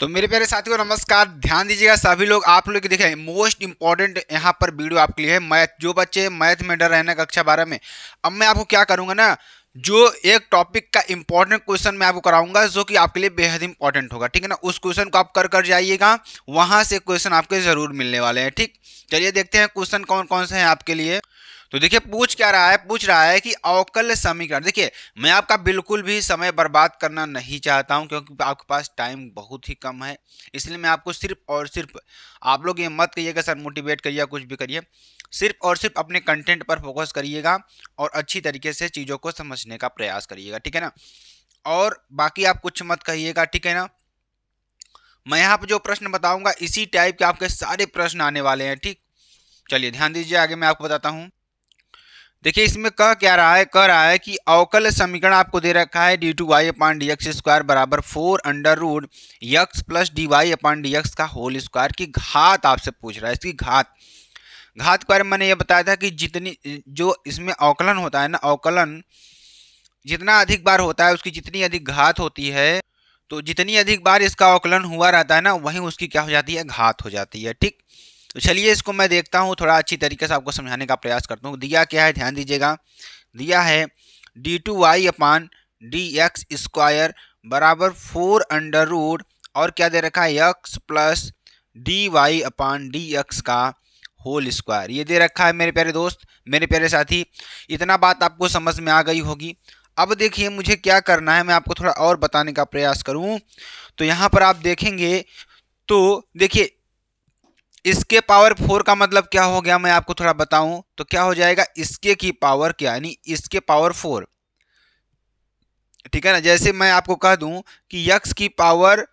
तो मेरे प्यारे साथियों नमस्कार ध्यान दीजिएगा सभी लोग आप लोग देखें मोस्ट इंपॉर्टेंट यहाँ पर वीडियो आपके लिए है मैथ जो बच्चे मैथ में डर रहे ना कक्षा बारह में अब मैं आपको क्या करूँगा ना जो एक टॉपिक का इंपॉर्टेंट क्वेश्चन मैं आपको कराऊंगा जो कि आपके लिए बेहद इंपॉर्टेंट होगा ठीक है ना उस क्वेश्चन को आप कर कर जाइएगा वहां से क्वेश्चन आपके ज़रूर मिलने वाले हैं ठीक चलिए देखते हैं क्वेश्चन कौन कौन से हैं आपके लिए तो देखिए पूछ क्या रहा है पूछ रहा है कि अवकल समीकरण देखिए मैं आपका बिल्कुल भी समय बर्बाद करना नहीं चाहता हूं क्योंकि आपके पास टाइम बहुत ही कम है इसलिए मैं आपको सिर्फ और सिर्फ आप लोग ये मत कहिएगा सर मोटिवेट करिए कुछ भी करिए सिर्फ और सिर्फ अपने कंटेंट पर फोकस करिएगा और अच्छी तरीके से चीज़ों को समझने का प्रयास करिएगा ठीक है ना और बाकी आप कुछ मत कहिएगा ठीक है ना मैं यहाँ पर जो प्रश्न बताऊंगा इसी टाइप के आपके सारे प्रश्न आने वाले हैं ठीक चलिए ध्यान दीजिए आगे मैं आपको बताता हूँ देखिए इसमें कह क्या रहा है कह रहा है कि अवकल समीकरण आपको दे रखा है D two Y upon D x square बराबर four under root X plus D Y upon D X का होल स्क्वायर की घात आपसे पूछ रहा है इसकी घात घात के बारे में मैंने ये बताया था कि जितनी जो इसमें अवकलन होता है ना अवकलन जितना अधिक बार होता है उसकी जितनी अधिक घात होती है तो जितनी अधिक बार इसका अवकलन हुआ रहता है ना वहीं उसकी क्या हो जाती है घात हो जाती है ठीक तो चलिए इसको मैं देखता हूँ थोड़ा अच्छी तरीके से आपको समझाने का प्रयास करता हूँ दिया क्या है ध्यान दीजिएगा दिया है D two Y upon D x square बराबर फोर अंडर रूट और क्या दे रखा है X plus D Y upon D X का होल स्क्वायर ये दे रखा है मेरे प्यारे दोस्त मेरे प्यारे साथी इतना बात आपको समझ में आ गई होगी अब देखिए मुझे क्या करना है मैं आपको थोड़ा और बताने का प्रयास करूं तो यहाँ पर आप देखेंगे तो देखिए इसके पावर फोर का मतलब क्या हो गया मैं आपको थोड़ा बताऊं तो क्या हो जाएगा इसके की पावर क्या यानी इसके पावर फोर ठीक है ना जैसे मैं आपको कह दूं कि यक्स की पावर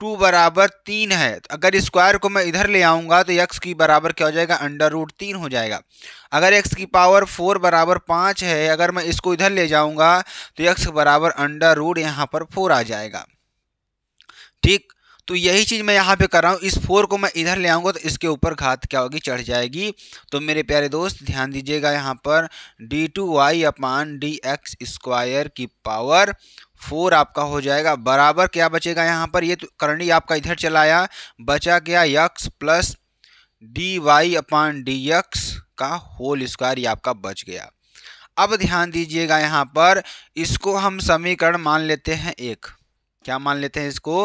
टू बराबर तीन है तो अगर स्क्वायर को मैं इधर ले आऊंगा तो यक्स की बराबर क्या हो जाएगा अंडर रूट तीन हो जाएगा अगर एक्स की पावर फोर बराबर पाँच है अगर मैं इसको इधर ले जाऊंगा तो यक्स बराबर अंडर रूट यहाँ पर फोर आ जाएगा ठीक तो यही चीज़ मैं यहाँ पे कर रहा हूँ इस फोर को मैं इधर ले आऊँगा तो इसके ऊपर घात क्या होगी चढ़ जाएगी तो मेरे प्यारे दोस्त ध्यान दीजिएगा यहाँ पर D two Y upon D x square की पावर फोर आपका हो जाएगा बराबर क्या बचेगा यहाँ पर ये तो ही आपका इधर चलाया बचा गया X plus D Y upon D X का होल स्क्वायर ये आपका बच गया अब ध्यान दीजिएगा यहाँ पर इसको हम समीकरण मान लेते हैं एक क्या मान लेते हैं इसको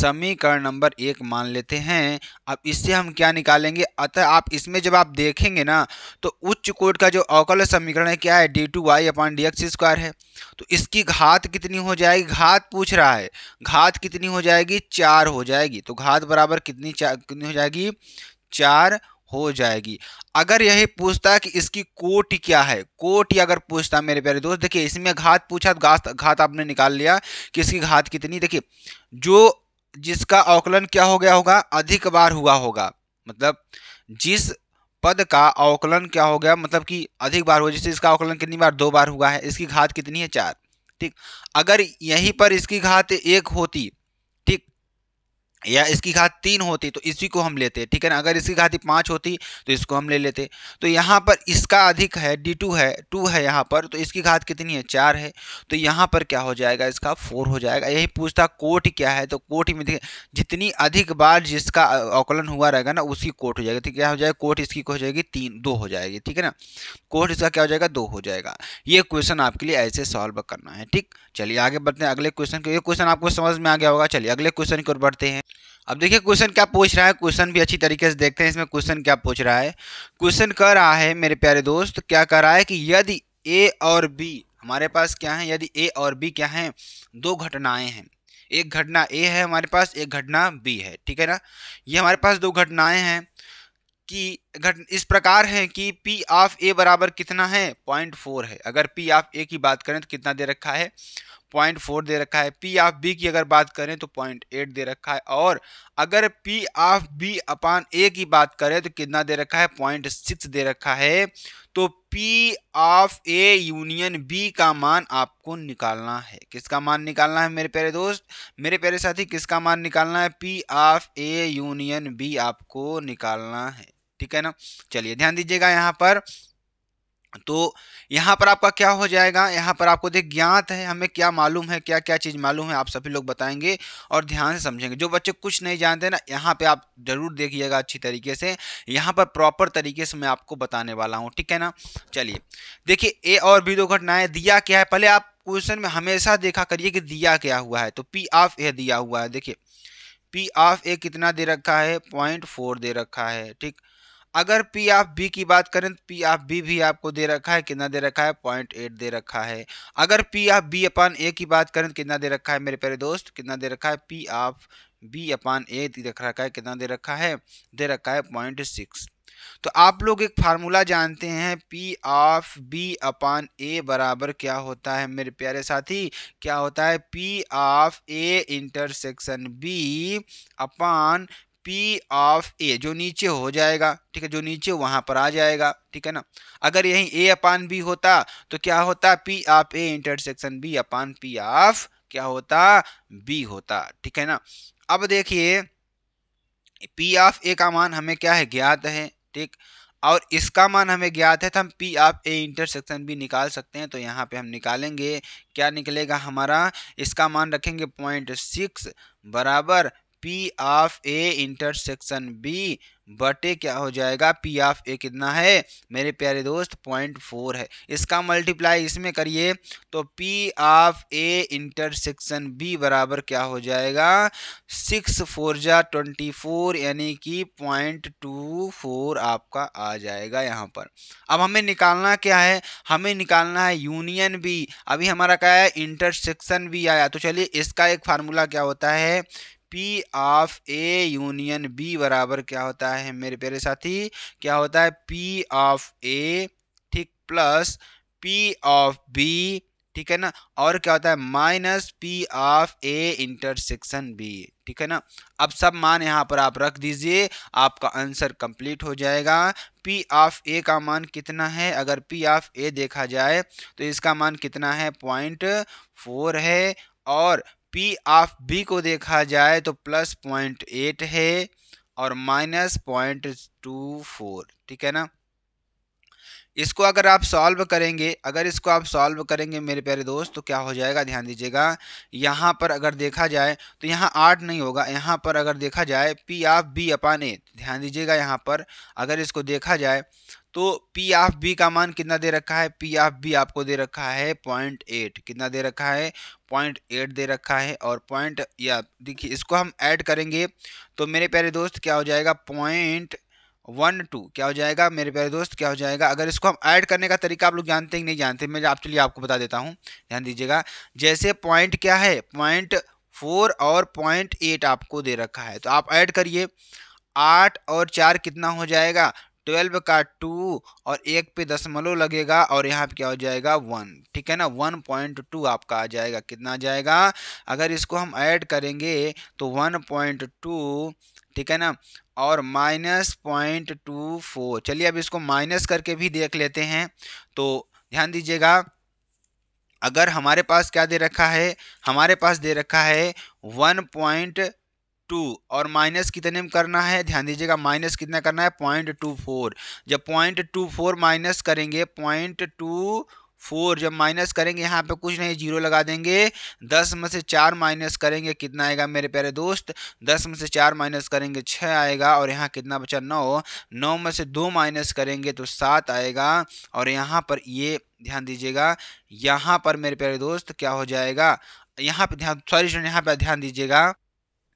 समीकरण नंबर एक मान लेते हैं अब इससे हम क्या निकालेंगे अतः आप इसमें जब आप देखेंगे ना तो उच्च कोट का जो अवकल समीकरण है क्या है D two Y upon D x square है तो इसकी घात कितनी हो जाएगी घात पूछ रहा है घात कितनी हो जाएगी चार हो जाएगी तो घात बराबर कितनी चार कितनी हो जाएगी चार हो जाएगी अगर यही पूछता है कि इसकी कोट क्या है कोट अगर पूछता मेरे प्यारे दोस्त देखिए इसमें घात पूछा घात घात आपने निकाल लिया कि इसकी घात कितनी देखिए जो जिसका अवकलन क्या हो गया होगा अधिक बार हुआ होगा मतलब जिस पद का अवकलन क्या हो गया मतलब कि अधिक बार हुआ जैसे इसका अवकलन कितनी बार दो बार हुआ है इसकी घात कितनी है चार ठीक अगर यहीं पर इसकी घात एक होती या इसकी घात तीन होती तो इसी को हम लेते ठीक है ना अगर इसकी घात पाँच होती तो इसको हम ले लेते तो यहाँ पर इसका अधिक है डी टू है टू है यहाँ पर तो इसकी घात कितनी है चार है तो यहाँ पर क्या हो जाएगा इसका फोर हो जाएगा यही पूछता कोट क्या है तो कोट में जितनी अधिक बार जिसका अवकलन हुआ रहेगा ना उसी कोट हो जाएगा ठीक तो क्या हो जाएगा कोट इसकी हो जाएगी तीन दो हो जाएगी ठीक है ना कोट इसका क्या हो जाएगा दो हो जाएगा ये क्वेश्चन आपके लिए ऐसे सॉल्व करना है ठीक चलिए आगे बढ़ते हैं अगले क्वेश्चन को ये क्वेश्चन आपको समझ में आ गया होगा चलिए अगले क्वेश्चन की ओर बढ़ते हैं अब देखिए क्वेश्चन क्या पूछ रहा है क्वेश्चन भी अच्छी तरीके से देखते हैं इसमें क्वेश्चन क्या पूछ रहा है क्वेश्चन कह रहा है मेरे प्यारे दोस्त क्या कह रहा है कि यदि ए और बी हमारे पास क्या है यदि ए और बी क्या है दो घटनाएं हैं एक घटना ए है हमारे पास एक घटना बी है ठीक है ना ये हमारे पास दो घटनाएं हैं कि घट इस प्रकार है कि पी ऑफ ए बराबर कितना है पॉइंट फोर है अगर पी ऑफ ए की बात करें तो कितना दे रखा है पॉइंट फोर दे रखा है पी ऑफ बी की अगर बात करें तो पॉइंट एट दे रखा है और अगर P of B upon A की बात करें तो कितना दे रखा है पॉइंट सिक्स दे रखा है तो P of A union B का मान आपको निकालना है किसका मान निकालना है मेरे प्यारे दोस्त मेरे प्यारे साथी किसका मान निकालना है P of A union B आपको निकालना है ठीक है ना चलिए ध्यान दीजिएगा यहाँ पर तो यहाँ पर आपका क्या हो जाएगा यहाँ पर आपको देख ज्ञात है हमें क्या मालूम है क्या क्या चीज़ मालूम है आप सभी लोग बताएंगे और ध्यान से समझेंगे जो बच्चे कुछ नहीं जानते ना यहाँ पे आप ज़रूर देखिएगा अच्छी तरीके से यहाँ पर प्रॉपर तरीके से मैं आपको बताने वाला हूँ ठीक है ना चलिए देखिए ए और बी दो घटनाएँ दिया क्या है पहले आप क्वेश्चन में हमेशा देखा करिए कि दिया क्या हुआ है तो पी ऑफ ए दिया हुआ है देखिए पी ऑफ ए कितना दे रखा है पॉइंट फोर दे रखा है ठीक अगर पी ऑफ बी की बात करें तो पी ऑफ बी भी आपको दे रखा है कितना दे रखा है पॉइंट एट दे रखा है अगर P of B upon A की बात करें तो कितना दे रखा है मेरे प्यारे दोस्त कितना दे रखा है P of B upon A दे रखा है कितना दे रखा है दे रखा है पॉइंट सिक्स तो आप लोग एक फार्मूला जानते हैं P of B upon A बराबर क्या होता है मेरे प्यारे साथी क्या होता है P of A intersection B upon P of A जो नीचे हो जाएगा ठीक है जो नीचे वहाँ पर आ जाएगा ठीक है ना अगर यही ए अपान बी होता तो क्या होता P of A intersection B upon P of क्या होता बी होता ठीक है ना अब देखिए पी ऑफ ए का मान हमें क्या है ज्ञात है ठीक और इसका मान हमें ज्ञात है तो हम पी ऑफ ए इंटरसेक्शन भी निकाल सकते हैं तो यहाँ पे हम निकालेंगे क्या निकलेगा हमारा इसका मान रखेंगे पॉइंट सिक्स बराबर P of A intersection B बटे क्या हो जाएगा पी ऑफ ए कितना है मेरे प्यारे दोस्त पॉइंट फोर है इसका मल्टीप्लाई इसमें करिए तो P of A intersection B बराबर क्या हो जाएगा सिक्स फोर जा ट्वेंटी फोर यानी कि पॉइंट टू फोर आपका आ जाएगा यहाँ पर अब हमें निकालना क्या है हमें निकालना है यूनियन बी अभी हमारा क्या है इंटरसेक्शन बी आया तो चलिए इसका एक फार्मूला क्या होता है P of A union B बराबर क्या होता है मेरे प्यारे साथी क्या होता है पी ऑफ ए ठीक प्लस पी ऑफ बी ठीक है ना और क्या होता है minus P of A intersection B ठीक है ना अब सब मान यहाँ पर आप रख दीजिए आपका आंसर कंप्लीट हो जाएगा पी ऑफ ए का मान कितना है अगर पी ऑफ ए देखा जाए तो इसका मान कितना है पॉइंट फोर है और पी ऑफ बी को देखा जाए तो प्लस पॉइंट एट है और माइनस पॉइंट टू फोर ठीक है ना इसको अगर आप सॉल्व करेंगे अगर इसको आप सॉल्व करेंगे मेरे प्यारे दोस्त तो क्या हो जाएगा ध्यान दीजिएगा यहाँ पर अगर देखा जाए तो यहाँ आठ नहीं होगा यहाँ पर अगर देखा जाए P of B upon A ध्यान दीजिएगा यहाँ पर अगर इसको देखा जाए तो पी आफ बी का मान कितना दे रखा है पी आफ बी आपको दे रखा है पॉइंट एट कितना दे रखा है पॉइंट एट दे रखा है और पॉइंट या देखिए इसको हम ऐड करेंगे तो मेरे प्यारे दोस्त क्या हो जाएगा पॉइंट वन टू क्या हो जाएगा मेरे प्यारे दोस्त क्या हो जाएगा अगर इसको हम ऐड करने का तरीका आप लोग जानते कि नहीं जानते मैं आप चलिए आपको बता देता हूँ ध्यान दीजिएगा जैसे पॉइंट क्या है पॉइंट फोर और पॉइंट एट आपको दे रखा है तो आप ऐड करिए आठ और चार कितना हो जाएगा ट्वेल्व का टू और एक पे दशमलव लगेगा और यहाँ पे क्या हो जाएगा वन ठीक है ना वन पॉइंट टू आपका आ जाएगा कितना आ जाएगा अगर इसको हम ऐड करेंगे तो वन पॉइंट टू ठीक है ना और माइनस पॉइंट टू फोर चलिए अब इसको माइनस करके भी देख लेते हैं तो ध्यान दीजिएगा अगर हमारे पास क्या दे रखा है हमारे पास दे रखा है वन पॉइंट टू और माइनस कितने में करना है ध्यान दीजिएगा माइनस कितना करना है पॉइंट टू फोर जब पॉइंट टू फोर माइनस करेंगे पॉइंट टू फोर जब माइनस करेंगे यहाँ पे कुछ नहीं जीरो लगा देंगे दस में से चार माइनस करेंगे कितना आएगा मेरे प्यारे दोस्त दस में से चार माइनस करेंगे छः आएगा और यहाँ कितना बचा नौ नौ में से दो माइनस करेंगे तो सात आएगा और यहाँ पर ये ध्यान दीजिएगा यहाँ पर मेरे प्यारे दोस्त क्या हो जाएगा यहाँ पे ध्यान सॉरी यहाँ पे ध्यान दीजिएगा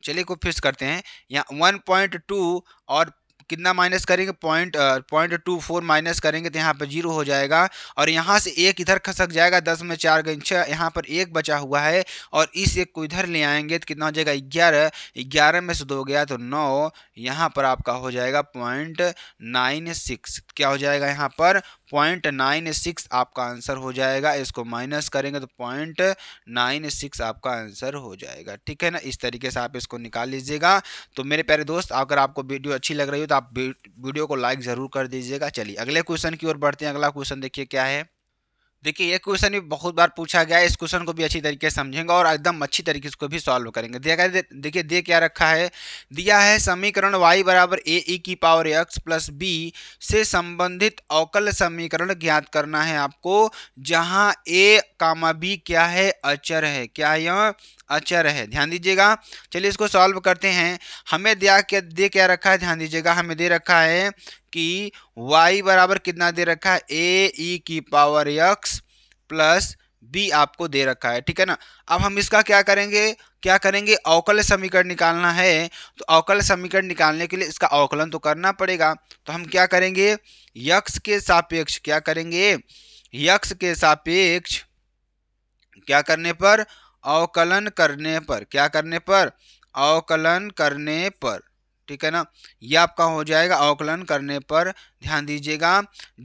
चलिए को फिक्स करते हैं यहाँ वन पॉइंट टू और कितना माइनस करेंगे point point two four minus करेंगे तो यहाँ पर जीरो हो जाएगा और यहाँ से एक इधर खसक जाएगा दस में चार गई छः यहाँ पर एक बचा हुआ है और इस एक को इधर ले आएंगे तो कितना हो जाएगा ग्यारह ग्यारह में से दो गया तो नौ यहाँ पर आपका हो जाएगा पॉइंट नाइन सिक्स क्या हो जाएगा यहाँ पर पॉइंट नाइन सिक्स आपका आंसर हो जाएगा इसको माइनस करेंगे तो पॉइंट नाइन सिक्स आपका आंसर हो जाएगा ठीक है ना इस तरीके से आप इसको निकाल लीजिएगा तो मेरे प्यारे दोस्त अगर आपको वीडियो अच्छी लग रही हो तो आप वीडियो को लाइक ज़रूर कर दीजिएगा चलिए अगले क्वेश्चन की ओर बढ़ते हैं अगला क्वेश्चन देखिए क्या है देखिए ये क्वेश्चन भी बहुत बार पूछा गया है इस क्वेश्चन को भी अच्छी तरीके से समझेंगे और एकदम अच्छी तरीके से इसको भी सॉल्व करेंगे देखिए दे क्या रखा है दिया है समीकरण y बराबर ए ई e की पावर x प्लस बी से संबंधित अवकल समीकरण ज्ञात करना है आपको जहां a कामा बी क्या है अचर है क्या यह अचर है ध्यान दीजिएगा चलिए इसको सॉल्व करते हैं हमें दिया क्या दे क्या रखा है ध्यान दीजिएगा हमें दे रखा है कि y बराबर कितना दे रखा है ए ई e की पावर यक्स प्लस बी आपको दे रखा है ठीक है ना अब हम इसका क्या करेंगे क्या करेंगे अवकल समीकरण निकालना है तो अवकल समीकरण निकालने के लिए इसका अवकलन तो करना पड़ेगा तो हम क्या करेंगे यक्ष के सापेक्ष क्या करेंगे यक्ष के सापेक्ष क्या करने पर अवकलन करने पर क्या करने पर अवकलन करने पर ठीक है ना ये आपका हो जाएगा अवकलन करने पर ध्यान दीजिएगा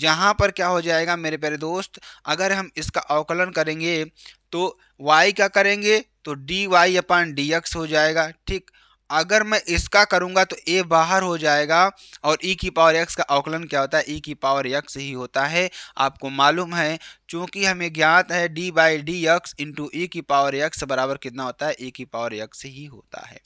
जहाँ पर क्या हो जाएगा मेरे प्यारे दोस्त अगर हम इसका अवकलन करेंगे तो y क्या करेंगे तो d Y upon D x हो जाएगा ठीक अगर मैं इसका करूँगा तो ए बाहर हो जाएगा और ई e की पावर एक्स का अवकलन क्या होता है ई e की पावर x ही होता है आपको मालूम है चूँकि हमें ज्ञात है d by d x into e की पावर x बराबर कितना होता है ई e की पावर x ही होता है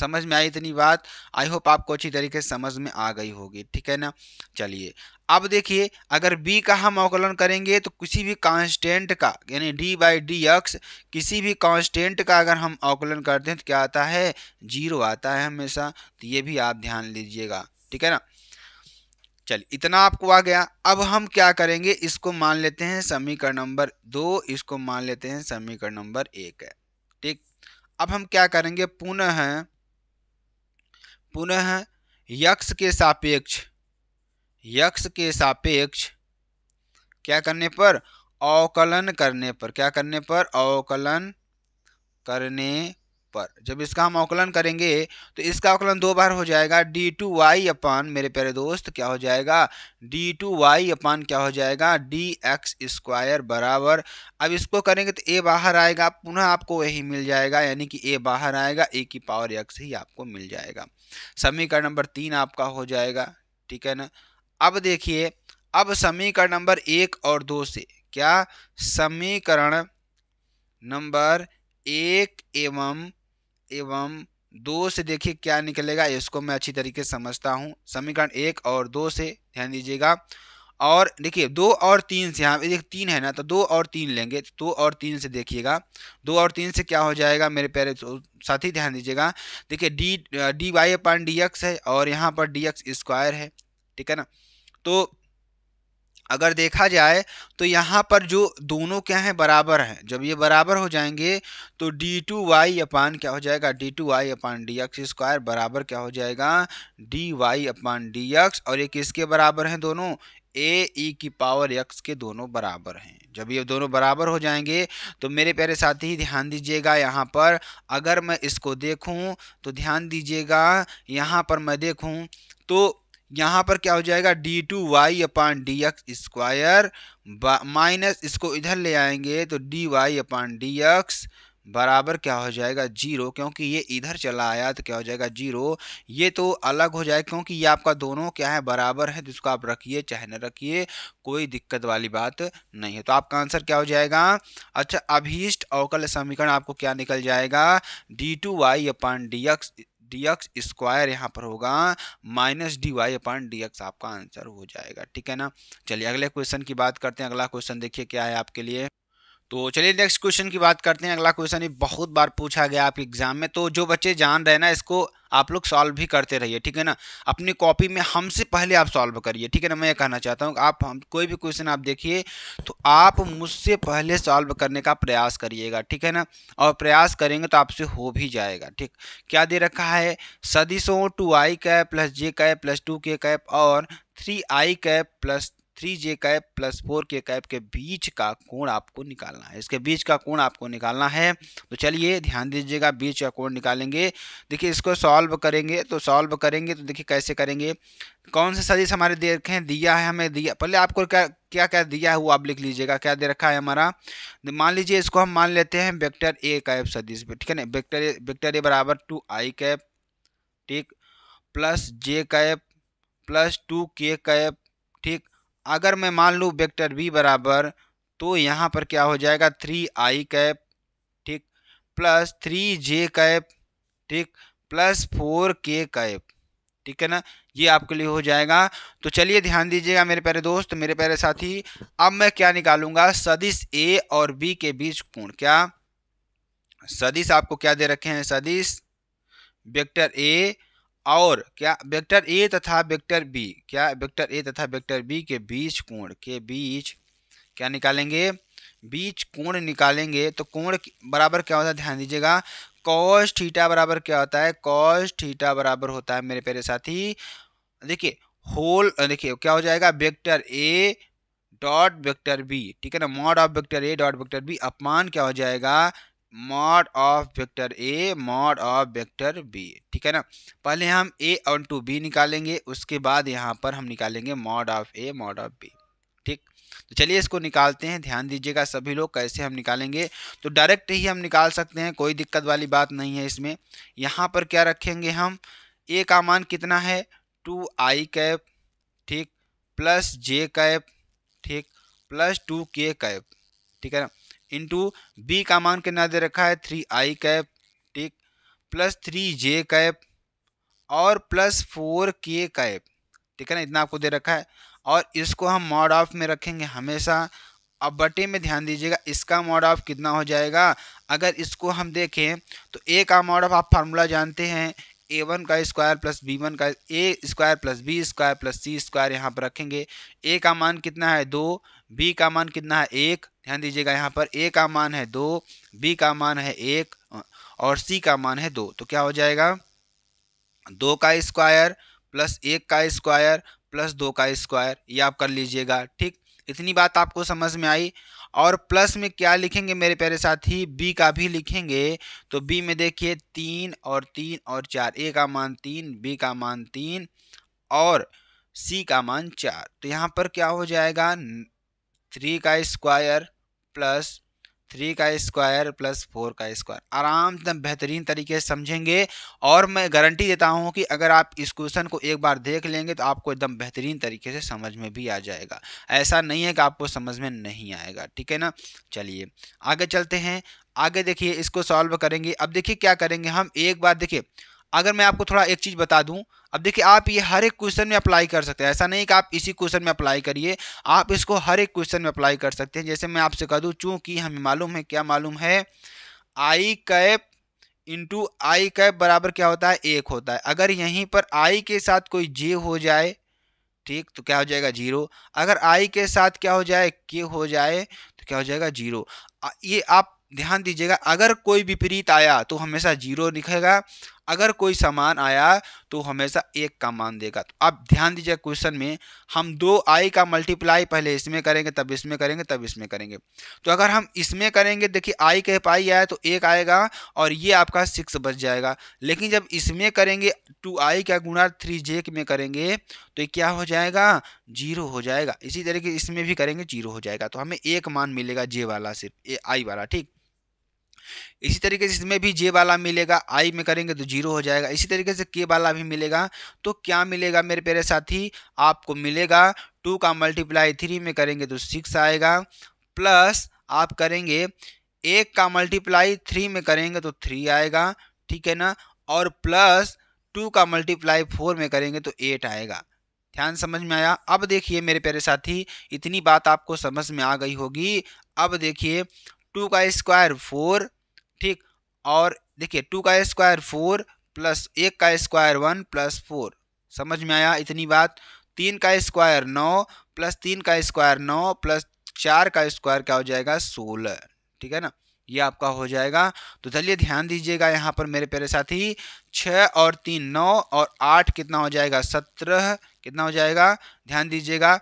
समझ में आई इतनी बात आई होप आपको अच्छी तरीके से समझ में आ गई होगी ठीक है ना चलिए अब देखिए अगर b का हम अवकलन करेंगे तो किसी भी कांस्टेंट का यानी d बाई डी एक्स किसी भी कांस्टेंट का अगर हम अवकलन करते हैं तो क्या आता है जीरो आता है हमेशा तो ये भी आप ध्यान लीजिएगा ठीक है ना चलिए इतना आपको आ गया अब हम क्या करेंगे इसको मान लेते हैं समीकरण नंबर दो इसको मान लेते हैं समीकरण नंबर एक है ठीक अब हम क्या करेंगे पुनः पुनः यक्ष के सापेक्ष यक्ष के सापेक्ष क्या करने पर अवकलन करने पर क्या करने पर अवकलन करने पर जब इसका हम अवकलन करेंगे तो इसका अवकलन दो बार हो जाएगा डी टू वाई अपान मेरे प्यारे दोस्त क्या हो जाएगा डी टू वाई अपान क्या हो जाएगा डी एक्स स्क्वायर बराबर अब इसको करेंगे तो ए बाहर आएगा पुनः आपको यही मिल जाएगा यानी कि ए बाहर आएगा ए की पावर एक्स ही आपको मिल जाएगा समीकरण नंबर तीन आपका हो जाएगा ठीक है ना अब देखिए अब समीकरण नंबर एक और दो से क्या समीकरण नंबर एक एवं एवं दो से देखिए क्या निकलेगा इसको मैं अच्छी तरीके से समझता हूँ समीकरण एक और दो से ध्यान दीजिएगा और देखिए दो और तीन से यहाँ देखिए तीन है ना तो दो और तीन लेंगे तो दो और तीन से देखिएगा दो और तीन से क्या हो जाएगा मेरे प्यारे साथी ध्यान दीजिएगा देखिए d d y upon d x है और यहाँ पर डी एक्स स्क्वायर है ठीक है ना तो अगर देखा जाए तो यहाँ पर जो दोनों क्या हैं बराबर हैं जब ये बराबर हो जाएंगे तो डी टू वाई अपान क्या हो जाएगा d two Y upon D x square बराबर क्या हो जाएगा d Y upon D x और ये किसके बराबर हैं दोनों ए ई e की पावर एक्स के दोनों बराबर हैं जब ये दोनों बराबर हो जाएंगे तो मेरे प्यारे साथी ही ध्यान दीजिएगा यहाँ पर अगर मैं इसको देखूँ तो ध्यान दीजिएगा यहाँ पर मैं देखूँ तो यहाँ पर क्या हो जाएगा d two Y upon D x square minus इसको इधर ले आएंगे तो d Y upon D x बराबर क्या हो जाएगा जीरो क्योंकि ये इधर चला आया तो क्या हो जाएगा जीरो ये तो अलग हो जाएगा क्योंकि ये आपका दोनों क्या है बराबर है जिसको तो आप रखिए चाहे न रखिए कोई दिक्कत वाली बात नहीं है तो आपका आंसर क्या हो जाएगा अच्छा अभीष्ट अवकल समीकरण आपको क्या निकल जाएगा d two Y upon D x d x square यहाँ पर होगा minus d y upon d x आपका आंसर हो जाएगा ठीक है ना चलिए अगले क्वेश्चन की बात करते हैं अगला क्वेश्चन देखिए क्या है आपके लिए तो चलिए नेक्स्ट क्वेश्चन की बात करते हैं अगला क्वेश्चन ये बहुत बार पूछा गया आपके एग्जाम में तो जो बच्चे जान रहे ना इसको आप लोग सॉल्व भी करते रहिए ठीक है ना अपनी कॉपी में हमसे पहले आप सॉल्व करिए ठीक है ना मैं ये कहना चाहता हूँ आप हम कोई भी क्वेश्चन आप देखिए तो आप मुझसे पहले सॉल्व करने का प्रयास करिएगा ठीक है ना और प्रयास करेंगे तो आपसे हो भी जाएगा ठीक क्या दे रखा है सदिशों two i cap plus j cap plus two k cap और three i cap plus three j cap plus four k cap के बीच का कोण आपको निकालना है इसके बीच का कोण आपको निकालना है तो चलिए ध्यान दीजिएगा बीच का कोण निकालेंगे देखिए इसको सॉल्व करेंगे तो सॉल्व करेंगे तो देखिए कैसे करेंगे कौन सा सदिश हमारे दे रखे हैं दिया है हमें दिया पहले आपको क्या क्या क्या दिया है वो आप लिख लीजिएगा क्या दे रखा है हमारा मान लीजिए इसको हम मान लेते हैं वेक्टर ए कैप सदिश ठीक है ना वेक्टर वेक्टर ए बराबर टू आई कैप ठीक plus j cap plus two k cap ठीक अगर मैं मान लूँ वेक्टर बी बराबर तो यहाँ पर क्या हो जाएगा थ्री आई कैप ठीक प्लस थ्री जे कैप ठीक प्लस फोर के कैप ठीक है ना ये आपके लिए हो जाएगा तो चलिए ध्यान दीजिएगा मेरे प्यारे दोस्त मेरे प्यारे साथी अब मैं क्या निकालूंगा सदिश ए और बी के बीच कोण क्या सदिश आपको क्या दे रखे हैं सदिश वेक्टर ए और क्या वेक्टर ए तथा वेक्टर बी क्या वेक्टर ए तथा वेक्टर बी के बीच कोण के बीच क्या निकालेंगे बीच कोण निकालेंगे तो कोण बराबर क्या होता है ध्यान दीजिएगा कॉस थीटा बराबर क्या होता है कॉस थीटा बराबर होता है मेरे प्यारे साथी देखिए होल देखिए क्या हो जाएगा vector a dot vector b ठीक है ना mod of vector a dot vector b upon क्या हो जाएगा mod of vector a mod of vector b ठीक है ना पहले हम ए ऑन टू बी निकालेंगे उसके बाद यहाँ पर हम निकालेंगे mod of a mod of b ठीक तो चलिए इसको निकालते हैं ध्यान दीजिएगा सभी लोग कैसे हम निकालेंगे तो डायरेक्ट ही हम निकाल सकते हैं कोई दिक्कत वाली बात नहीं है इसमें यहाँ पर क्या रखेंगे हम ए का मान कितना है टू आई कैप ठीक प्लस जे कैप ठीक प्लस टू के कैप ठीक है ना इंटू बी का मान कितना दे रखा है थ्री आई कैप ठीक प्लस थ्री जे कैप और प्लस फोर के कैप ठीक है ना इतना आपको दे रखा है और इसको हम मॉड ऑफ में रखेंगे हमेशा अब बटे में ध्यान दीजिएगा इसका मॉड ऑफ कितना हो जाएगा अगर इसको हम देखें तो ए का मॉड ऑफ आप फार्मूला जानते हैं ए वन का स्क्वायर प्लस बी वन का a square plus b square plus c square यहाँ पर रखेंगे ए का मान कितना है दो बी का मान कितना है एक ध्यान दीजिएगा यहाँ पर ए का मान है दो बी का मान है एक और सी का मान है दो तो क्या हो जाएगा दो का स्क्वायर प्लस एक का स्क्वायर प्लस दो का स्क्वायर ये आप कर लीजिएगा ठीक इतनी बात आपको समझ में आई और प्लस में क्या लिखेंगे मेरे प्यारे साथी बी का भी लिखेंगे तो बी में देखिए तीन और तीन और चार ए का मान तीन बी का मान तीन और सी का मान चार तो यहाँ पर क्या हो जाएगा थ्री का स्क्वायर प्लस थ्री का स्क्वायर प्लस फोर का स्क्वायर आराम से बेहतरीन तरीके से समझेंगे और मैं गारंटी देता हूँ कि अगर आप इस क्वेश्चन को एक बार देख लेंगे तो आपको एकदम बेहतरीन तरीके से समझ में भी आ जाएगा ऐसा नहीं है कि आपको समझ में नहीं आएगा ठीक है ना चलिए आगे चलते हैं आगे देखिए इसको सॉल्व करेंगे अब देखिए क्या करेंगे हम एक बार देखिए अगर मैं आपको थोड़ा एक चीज़ बता दूं अब देखिए आप ये हर एक क्वेश्चन में अप्लाई कर सकते हैं ऐसा नहीं कि आप इसी क्वेश्चन में अप्लाई करिए आप इसको हर एक क्वेश्चन में अप्लाई कर सकते हैं जैसे मैं आपसे कह दूँ चूँकि हमें मालूम है क्या मालूम है i cap into i cap बराबर क्या होता है एक होता है अगर यहीं पर आई के साथ कोई जे हो जाए ठीक तो क्या हो जाएगा जीरो अगर आई के साथ क्या हो जाए के हो जाए तो क्या हो जाएगा जीरो ये आप ध्यान दीजिएगा अगर कोई विपरीत आया तो हमेशा जीरो दिखेगा अगर कोई सामान आया तो हमेशा एक का मान देगा तो अब ध्यान दीजिए क्वेश्चन में हम दो आई का मल्टीप्लाई पहले इसमें करेंगे तब इसमें करेंगे तब इसमें करेंगे तो अगर हम इसमें करेंगे देखिए आई के पाई आया तो एक आएगा और ये आपका सिक्स बच जाएगा लेकिन जब इसमें करेंगे टू आई का गुणा थ्री जे में करेंगे तो क्या हो जाएगा जीरो हो जाएगा इसी तरीके इसमें भी करेंगे जीरो हो जाएगा तो हमें एक मान मिलेगा जे वाला सिर्फ ए आई वाला ठीक इसी तरीके से इसमें भी जे वाला मिलेगा आई में करेंगे तो जीरो हो जाएगा इसी तरीके से के वाला भी मिलेगा तो क्या मिलेगा मेरे प्यारे साथी आपको मिलेगा टू का मल्टीप्लाई थ्री में करेंगे तो सिक्स आएगा प्लस आप करेंगे एक का मल्टीप्लाई थ्री में करेंगे तो थ्री आएगा ठीक है ना और प्लस टू का मल्टीप्लाई फोर में करेंगे तो एट आएगा ध्यान समझ में आया अब देखिए मेरे प्यारे साथी इतनी बात आपको समझ में आ गई होगी अब देखिए टू का स्क्वायर फोर ठीक और देखिए टू का स्क्वायर फोर प्लस एक का स्क्वायर वन प्लस फोर समझ में आया इतनी बात तीन का स्क्वायर नौ प्लस तीन का स्क्वायर नौ प्लस चार का स्क्वायर क्या हो जाएगा सोलह ठीक है ना ये आपका हो जाएगा तो चलिए ध्यान दीजिएगा यहाँ पर मेरे प्यारे साथी छः और तीन नौ और आठ कितना हो जाएगा सत्रह कितना हो जाएगा ध्यान दीजिएगा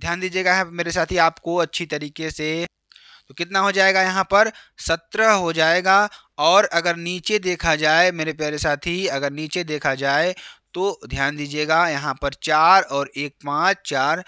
ध्यान दीजिएगा मेरे साथी आपको अच्छी तरीके से तो कितना हो जाएगा यहाँ पर सत्रह हो जाएगा और अगर नीचे देखा जाए मेरे प्यारे साथी अगर नीचे देखा जाए तो ध्यान दीजिएगा यहाँ पर चार और एक पाँच चार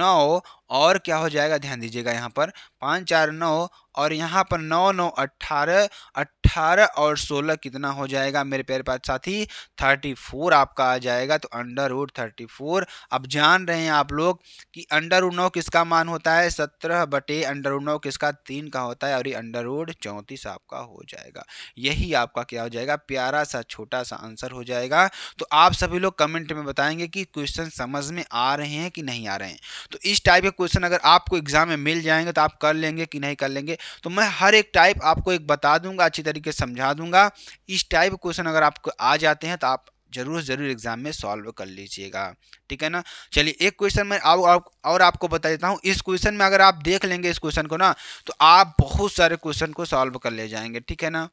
नौ और क्या हो जाएगा ध्यान दीजिएगा यहाँ पर पाँच चार नौ और यहाँ पर नौ नौ अट्ठारह अट्ठारह और सोलह कितना हो जाएगा मेरे प्यारे पास साथी थर्टी फोर आपका आ जाएगा तो अंडर रूट थर्टी फोर अब जान रहे हैं आप लोग कि अंडर रूट नौ किसका मान होता है सत्रह बटे अंडर रूट नौ किसका तीन का होता है और ये अंडर रूट चौंतीस आपका हो जाएगा यही आपका क्या हो जाएगा प्यारा सा छोटा सा आंसर हो जाएगा तो आप सभी लोग कमेंट में बताएंगे कि क्वेश्चन समझ में आ रहे हैं कि नहीं आ रहे हैं तो इस टाइप के क्वेश्चन अगर आपको एग्जाम में मिल जाएंगे तो आप कर लेंगे कि नहीं कर लेंगे तो मैं हर एक टाइप आपको एक बता दूंगा अच्छी तरीके से समझा दूंगा इस टाइप क्वेश्चन अगर आपको आ जाते हैं तो आप जरूर जरूर एग्जाम में सॉल्व कर लीजिएगा ठीक है ना चलिए एक क्वेश्चन मैं आप, आप और आपको बता देता हूँ इस क्वेश्चन में अगर आप देख लेंगे इस क्वेश्चन को ना तो आप बहुत सारे क्वेश्चन को सॉल्व कर ले जाएंगे ठीक है ना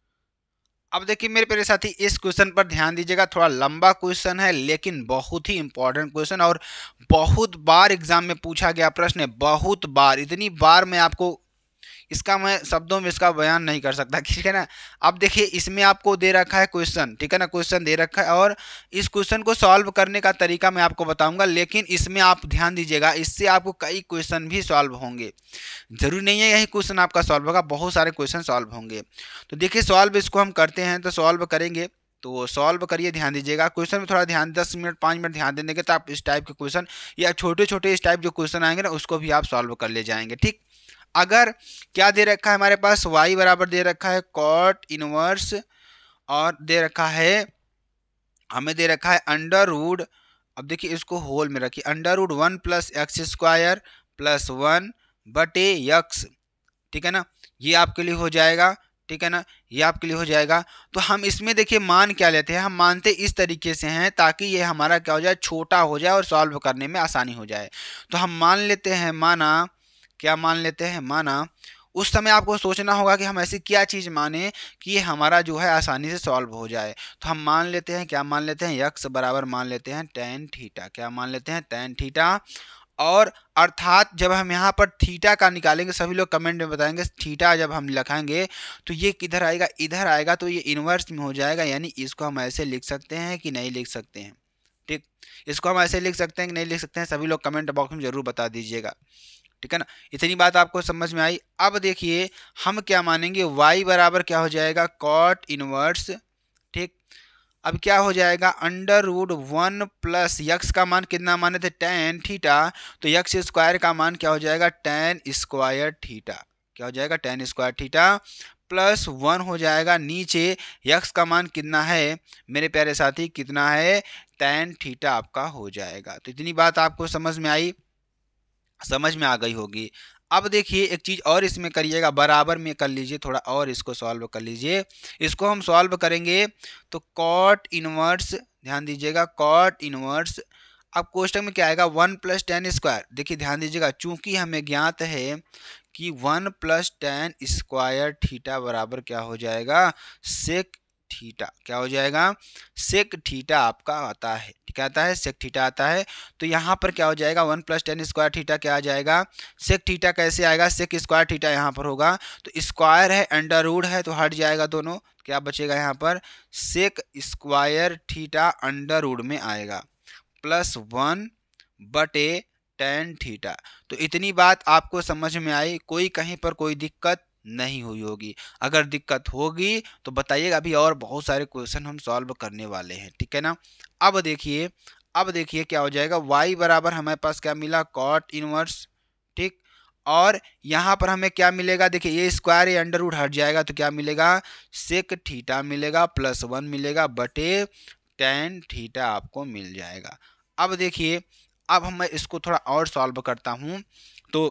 अब देखिए मेरे प्यारे साथी इस क्वेश्चन पर ध्यान दीजिएगा थोड़ा लंबा क्वेश्चन है लेकिन बहुत ही इंपॉर्टेंट क्वेश्चन और बहुत बार एग्जाम में पूछा गया प्रश्न है बहुत बार इतनी बार मैं आपको इसका मैं शब्दों में इसका बयान नहीं कर सकता ठीक है ना अब देखिए इसमें आपको दे रखा है क्वेश्चन ठीक है ना क्वेश्चन दे रखा है और इस क्वेश्चन को सॉल्व करने का तरीका मैं आपको बताऊंगा लेकिन इसमें आप ध्यान दीजिएगा इससे आपको कई क्वेश्चन भी सॉल्व होंगे जरूरी नहीं है यही क्वेश्चन आपका सॉल्व होगा बहुत सारे क्वेश्चन सॉल्व होंगे तो देखिए सॉल्व इसको हम करते हैं तो सॉल्व करेंगे तो सॉल्व करिए ध्यान दीजिएगा क्वेश्चन में थोड़ा ध्यान दस मिनट पाँच मिनट ध्यान देने के तो आप इस टाइप के क्वेश्चन या छोटे छोटे इस टाइप जो क्वेश्चन आएंगे ना उसको भी आप सॉल्व कर ले जाएंगे ठीक अगर क्या दे रखा है हमारे पास वाई बराबर दे रखा है कॉट इनवर्स और दे रखा है हमें दे रखा है अंडर रूड अब देखिए इसको होल में रखिए under root one plus x square plus one बटे यक्स ठीक है ना ये आपके लिए हो जाएगा ठीक है ना ये आपके लिए हो जाएगा तो हम इसमें देखिए मान क्या लेते हैं हम मानते इस तरीके से हैं ताकि ये हमारा क्या हो जाए छोटा हो जाए और सॉल्व करने में आसानी हो जाए तो हम मान लेते हैं माना क्या मान लेते हैं माना उस समय आपको सोचना होगा कि हम ऐसी क्या चीज़ माने कि हमारा जो है आसानी से सॉल्व हो जाए तो हम मान लेते हैं क्या मान लेते हैं यक्स बराबर मान लेते हैं टेन थीटा क्या मान लेते हैं टेन थीटा और अर्थात जब हम यहाँ पर थीटा का निकालेंगे सभी लोग कमेंट में बताएंगे थीटा जब हम लिखाएंगे तो ये किधर आएगा इधर आएगा तो ये इन्वर्स में हो जाएगा यानी इसको हम ऐसे लिख सकते हैं कि नहीं लिख सकते हैं ठीक इसको हम ऐसे लिख सकते हैं कि नहीं लिख सकते हैं सभी लोग कमेंट बॉक्स में ज़रूर बता दीजिएगा ठीक है ना इतनी बात आपको समझ में आई अब देखिए हम क्या मानेंगे y बराबर क्या हो जाएगा कॉट इनवर्स ठीक अब क्या हो जाएगा under root one plus x का मान कितना माने थे टेन थीटा तो यक्स स्क्वायर का मान क्या हो जाएगा टेन स्क्वायर थीटा क्या हो जाएगा tan square theta plus one हो जाएगा नीचे यक्स का मान कितना है मेरे प्यारे साथी कितना है टेन थीटा आपका हो जाएगा तो इतनी बात आपको समझ में आई समझ में आ गई होगी अब देखिए एक चीज़ और इसमें करिएगा बराबर में कर लीजिए थोड़ा और इसको सॉल्व कर लीजिए इसको हम सॉल्व करेंगे तो कॉट इनवर्स ध्यान दीजिएगा कॉट इनवर्स अब क्वेश्चन में क्या आएगा वन प्लस टेन स्क्वायर देखिए ध्यान दीजिएगा चूंकि हमें ज्ञात है कि one plus tan square theta बराबर क्या हो जाएगा सेक ठीटा क्या हो जाएगा सेक ठीटा आपका आता है क्या आता है सेक थीटा आता है तो यहाँ पर क्या हो जाएगा one plus tan square theta क्या आ जाएगा सेक थीटा कैसे आएगा सेक स्क्वायर थीटा यहाँ पर होगा तो स्क्वायर है अंडर रूड है तो हट जाएगा दोनों क्या बचेगा यहाँ पर sec square theta under root में आएगा प्लस वन बटे टेन थीटा तो इतनी बात आपको समझ में आई कोई कहीं पर कोई दिक्कत नहीं हुई होगी अगर दिक्कत होगी तो बताइएगा अभी और बहुत सारे क्वेश्चन हम सॉल्व करने वाले हैं ठीक है ना अब देखिए अब देखिए क्या हो जाएगा y बराबर हमारे पास क्या मिला कॉट इनवर्स ठीक और यहाँ पर हमें क्या मिलेगा देखिए ये स्क्वायर ये अंडर उड हट जाएगा तो क्या मिलेगा सेक थीटा मिलेगा प्लस वन मिलेगा बटे टेन थीटा आपको मिल जाएगा अब देखिए अब हम मैं इसको थोड़ा और सॉल्व करता हूँ तो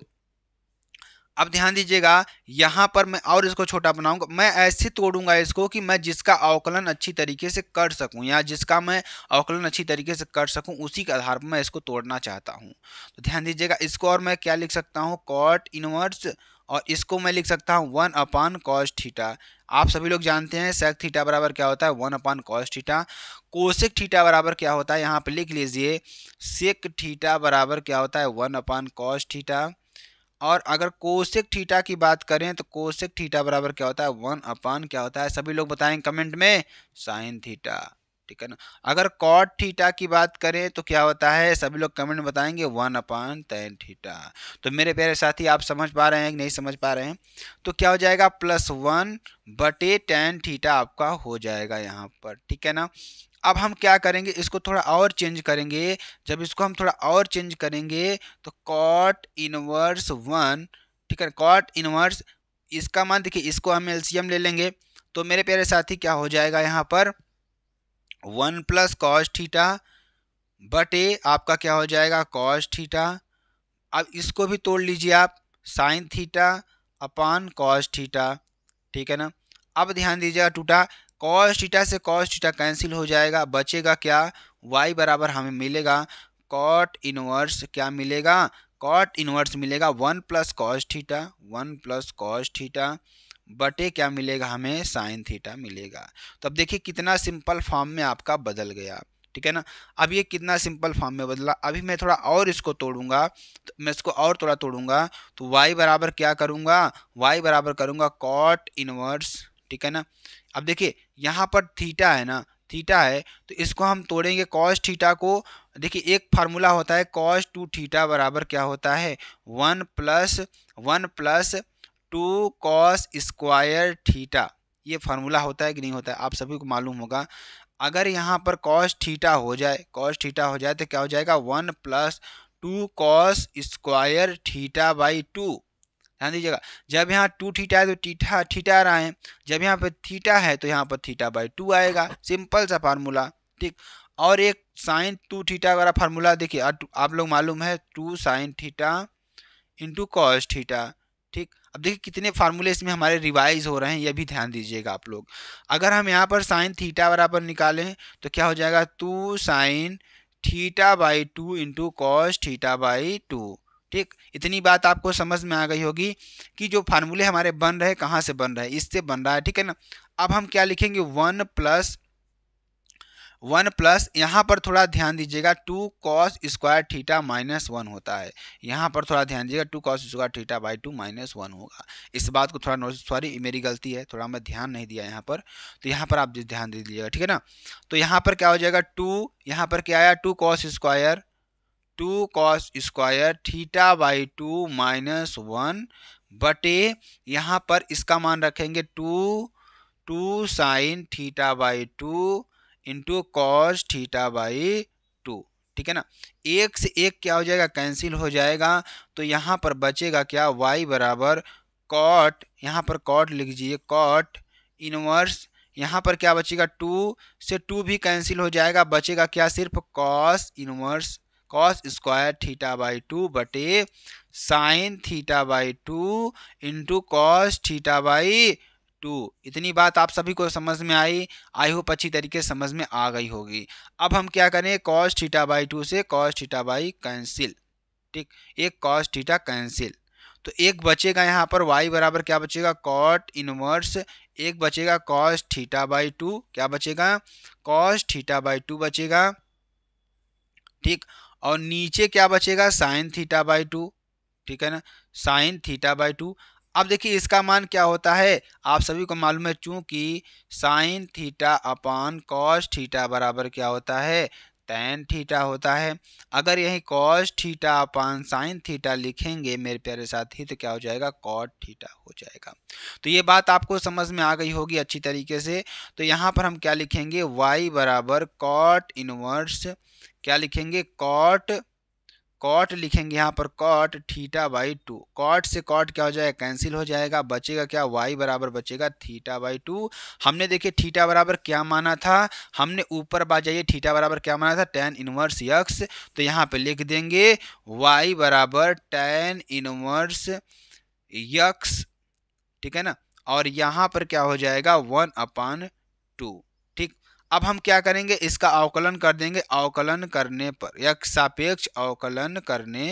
अब ध्यान दीजिएगा यहाँ पर मैं और इसको छोटा बनाऊंगा मैं ऐसे तोड़ूंगा इसको कि मैं जिसका अवकलन अच्छी तरीके से कर सकूं या जिसका मैं अवकलन अच्छी तरीके से कर सकूं उसी के आधार पर मैं इसको तोड़ना चाहता हूं तो ध्यान दीजिएगा इसको और मैं क्या लिख सकता हूं कॉट इनवर्स और इसको मैं लिख सकता हूँ वन अपान कॉस थीटा आप सभी लोग जानते हैं सेक थीटा बराबर क्या होता है वन अपान कॉस थीटा कोशिक थीटा बराबर क्या होता है यहाँ पर लिख लीजिए सेक थीटा बराबर क्या होता है वन अपान कॉस थीटा और अगर कोशिक थीटा की बात करें तो कोशिक थीटा बराबर क्या होता है वन अपान क्या होता है सभी लोग बताएंगे कमेंट में साइन थीटा ठीक है ना अगर कॉट थीटा की बात करें तो क्या होता है सभी लोग कमेंट बताएंगे वन अपान तैन थीटा तो मेरे प्यारे साथी आप समझ पा रहे हैं कि नहीं समझ पा रहे हैं तो क्या हो जाएगा प्लस वन बटे टेन थीटा आपका हो जाएगा यहाँ पर ठीक है ना अब हम क्या करेंगे इसको थोड़ा और चेंज करेंगे जब इसको हम थोड़ा और चेंज करेंगे तो कॉट इनवर्स वन ठीक है कॉट इनवर्स इसका मान देखिए इसको हम एलसीएम ले लेंगे तो मेरे प्यारे साथी क्या हो जाएगा यहाँ पर वन प्लस कॉस थीटा बटे आपका क्या हो जाएगा कॉज ठीटा अब इसको भी तोड़ लीजिए आप sine theta upon cos theta ठीक है ना अब ध्यान दीजिएगा टूटा कॉस टीटा से कॉस टीटा कैंसिल हो जाएगा बचेगा क्या वाई बराबर हमें मिलेगा कॉट इनवर्स क्या मिलेगा कॉट इनवर्स मिलेगा one plus cos theta one plus cos theta बटे क्या मिलेगा हमें साइन थीटा मिलेगा तो अब देखिए कितना सिंपल फॉर्म में आपका बदल गया ठीक है ना अब ये कितना सिंपल फॉर्म में बदला अभी मैं थोड़ा और इसको तोड़ूंगा तो मैं इसको और थोड़ा तोड़ूंगा तो वाई बराबर क्या करूँगा वाई बराबर करूँगा कॉट इनवर्स ठीक है ना अब देखिए यहाँ पर थीटा है ना थीटा है तो इसको हम तोड़ेंगे कॉस थीटा को देखिए एक फार्मूला होता है कॉस टू थीटा बराबर क्या होता है one plus one plus two cos square theta ये फार्मूला होता है कि नहीं होता है आप सभी को मालूम होगा अगर यहाँ पर कॉस थीटा हो जाए कॉस थीटा हो जाए तो क्या हो जाएगा one plus two cos square theta by two ध्यान दीजिएगा जब यहाँ टू थीटा है तो थीटा थीटा रहा है जब यहाँ पर थीटा है तो यहाँ पर थीटा बाई टू आएगा सिंपल सा फार्मूला ठीक और एक साइन टू थीटा वाला फार्मूला देखिए आप लोग मालूम है two sine theta into cos theta ठीक अब देखिए कितने फार्मूले इसमें हमारे रिवाइज हो रहे हैं यह भी ध्यान दीजिएगा आप लोग अगर हम यहाँ पर साइन थीटा बराबर निकालें तो क्या हो जाएगा two sine theta by two into cos theta by two ठीक इतनी बात आपको समझ में आ गई होगी कि जो फार्मूले हमारे बन रहे कहाँ से बन रहे इससे बन रहा है ठीक है ना अब हम क्या लिखेंगे वन प्लस वन प्लस यहाँ पर थोड़ा ध्यान दीजिएगा two cos square theta minus one होता है यहाँ पर थोड़ा ध्यान दीजिएगा two cos square theta by two minus one होगा इस बात को थोड़ा नोट सॉरी मेरी गलती है थोड़ा मैं ध्यान नहीं दिया यहाँ पर तो यहाँ पर आप ध्यान दे दीजिएगा ठीक है ना तो यहाँ पर क्या हो जाएगा टू यहाँ पर क्या आया two cos square two cos square theta by two minus one बटे यहाँ पर इसका मान रखेंगे two two sine theta by two into cos theta by two ठीक है ना एक से एक क्या हो जाएगा कैंसिल हो जाएगा तो यहाँ पर बचेगा क्या वाई बराबर कॉट यहाँ पर कॉट लिख दीजिए कॉट इनवर्स यहाँ पर क्या बचेगा टू से टू भी कैंसिल हो जाएगा बचेगा क्या सिर्फ cos inverse cos square theta by two बटे sine theta by two into cos theta by two इतनी बात आप सभी को समझ में आई आई होप अच्छी तरीके से समझ में आ गई होगी अब हम क्या करें कॉस थीटा बाई टू से कॉस थीटा बाई कैंसिल ठीक एक कॉस थीटा कैंसिल तो एक बचेगा यहाँ पर y बराबर क्या बचेगा कॉट इनवर्स एक बचेगा कॉस थीटा बाई टू क्या बचेगा कॉस थीटा बाई टू बचेगा ठीक और नीचे क्या बचेगा साइन थीटा बाई टू ठीक है ना साइन थीटा बाई टू अब देखिए इसका मान क्या होता है आप सभी को मालूम है चूंकि sine theta upon cos theta बराबर क्या होता है टेन थीटा होता है अगर यही cos theta upon sine theta लिखेंगे मेरे प्यारे साथी तो क्या हो जाएगा कॉट थीटा हो जाएगा तो ये बात आपको समझ में आ गई होगी अच्छी तरीके से तो यहाँ पर हम क्या लिखेंगे वाई बराबर कॉट इनवर्स क्या लिखेंगे कॉट कॉट लिखेंगे यहाँ पर cot theta by two cot से कॉट क्या हो जाएगा कैंसिल हो जाएगा बचेगा क्या वाई बराबर बचेगा थीटा बाई टू हमने देखिए थीटा बराबर क्या माना था हमने ऊपर बात जाइए थीटा बराबर क्या माना था टेन इनवर्स यक्स तो यहाँ पे लिख देंगे वाई बराबर टेन इनवर्स यक्स ठीक है ना और यहाँ पर क्या हो जाएगा वन अपान टू अब हम क्या करेंगे इसका अवकलन कर देंगे अवकलन करने पर या सापेक्ष अवकलन करने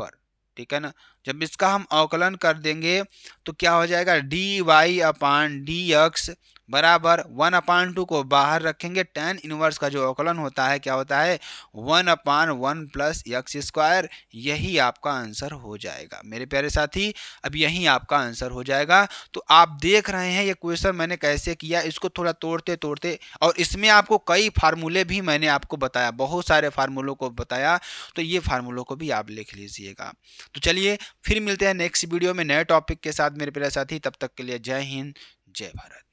पर ठीक है ना जब इसका हम अवकलन कर देंगे तो क्या हो जाएगा d Y upon D x बराबर वन अपान टू को बाहर रखेंगे टेन इनवर्स का जो अवकलन होता है क्या होता है one upon one plus x square यही आपका आंसर हो जाएगा मेरे प्यारे साथी अब यही आपका आंसर हो जाएगा तो आप देख रहे हैं ये क्वेश्चन मैंने कैसे किया इसको थोड़ा तोड़ते तोड़ते और इसमें आपको कई फार्मूले भी मैंने आपको बताया बहुत सारे फार्मूलों को बताया तो ये फार्मूलों को भी आप लिख लीजिएगा तो चलिए फिर मिलते हैं नेक्स्ट वीडियो में नए टॉपिक के साथ मेरे प्यारे साथी तब तक के लिए जय हिंद जय भारत